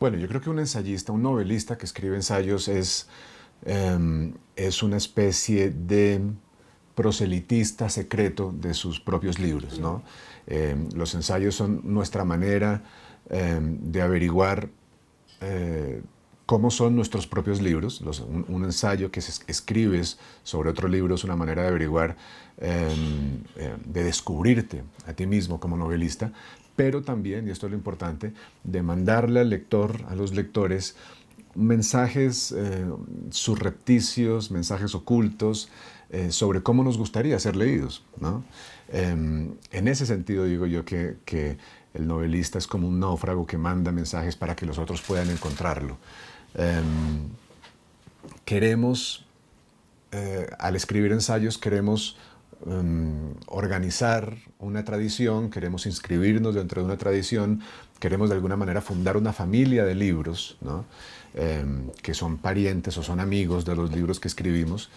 Bueno, yo creo que un ensayista, un novelista que escribe ensayos es, em, es una especie de proselitista secreto de sus propios libros. Em, los ensayos son nuestra manera em, de averiguar eh, cómo son nuestros propios libros. un, ensayo que escribes sobre otro libro es una manera de averiguar, em, em, de descubrirte a ti mismo como novelista, pero también, y esto es lo importante, de mandarle al lector, a los lectores, mensajes eh, surrepticios, mensajes ocultos eh, sobre cómo nos gustaría ser leídos. Em, en ese sentido digo yo que el novelista es como un náufrago que manda mensajes para que los otros puedan encontrarlo. Em, queremos, eh, al escribir ensayos, queremos em, organizar una tradición, queremos inscribirnos dentro de una tradición, queremos de alguna manera fundar una familia de libros, em, que son parientes o son amigos de los libros que escribimos.